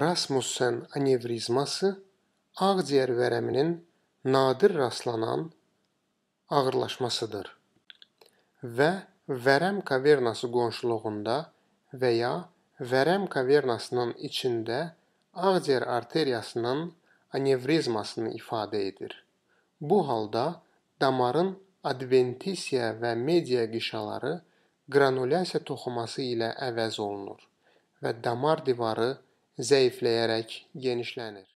Rasmussen anevrizması ağciyər vərəminin nadir rastlanan ağırlaşmasıdır və vərəm kavernası qonşuluğunda və ya vərəm kavernasının içində ağciyər arteriyasının anevrizmasını ifadə edir. Bu halda damarın adventisiya və media qişaları granulyasiya toxuması ilə əvəz olunur və damar divarı zayıflayarak genişlenir.